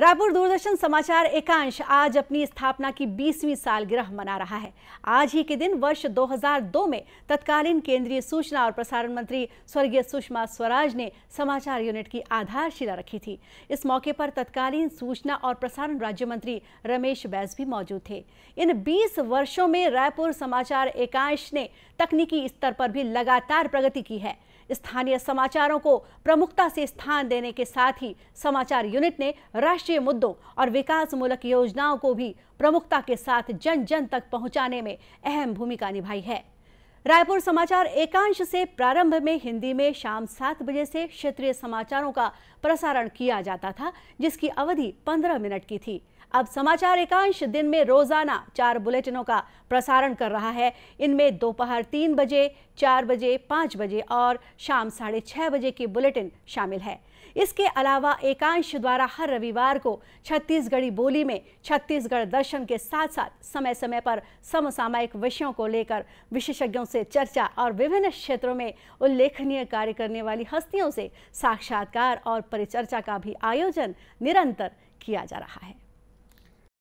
रायपुर दूरदर्शन समाचार एकांश आज अपनी स्थापना की 20वीं सालगिरह मना रहा है आज ही के दिन वर्ष 2002 में तत्कालीन केंद्रीय सूचना और प्रसारण मंत्री स्वर्गीय सुषमा स्वराज ने समाचार यूनिट की आधारशिला रखी थी इस मौके पर तत्कालीन सूचना और प्रसारण राज्य मंत्री रमेश बैस भी मौजूद थे इन बीस वर्षों में रायपुर समाचार एकांश ने तकनीकी स्तर पर भी लगातार प्रगति की है स्थानीय समाचारों को प्रमुखता से स्थान देने के साथ ही समाचार यूनिट ने राष्ट्रीय मुद्दों और विकासमूलक योजनाओं को भी प्रमुखता के साथ जन जन तक पहुंचाने में अहम भूमिका निभाई है रायपुर समाचार एकांश से प्रारंभ में हिंदी में शाम सात बजे से क्षेत्रीय समाचारों का प्रसारण किया जाता था जिसकी अवधि पंद्रह मिनट की थी अब समाचार एकांश दिन में रोजाना चार बुलेटिनों का प्रसारण कर रहा है इनमें दोपहर तीन बजे चार बजे पांच बजे और शाम साढ़े छह बजे की बुलेटिन शामिल है इसके अलावा एकांश द्वारा हर रविवार को छत्तीसगढ़ी बोली में छत्तीसगढ़ दर्शन के साथ साथ समय समय पर समसामयिक विषयों को लेकर विशेषज्ञों से चर्चा और विभिन्न क्षेत्रों में उल्लेखनीय कार्य करने वाली हस्तियों से साक्षात्कार और परिचर्चा का भी आयोजन निरंतर किया जा रहा है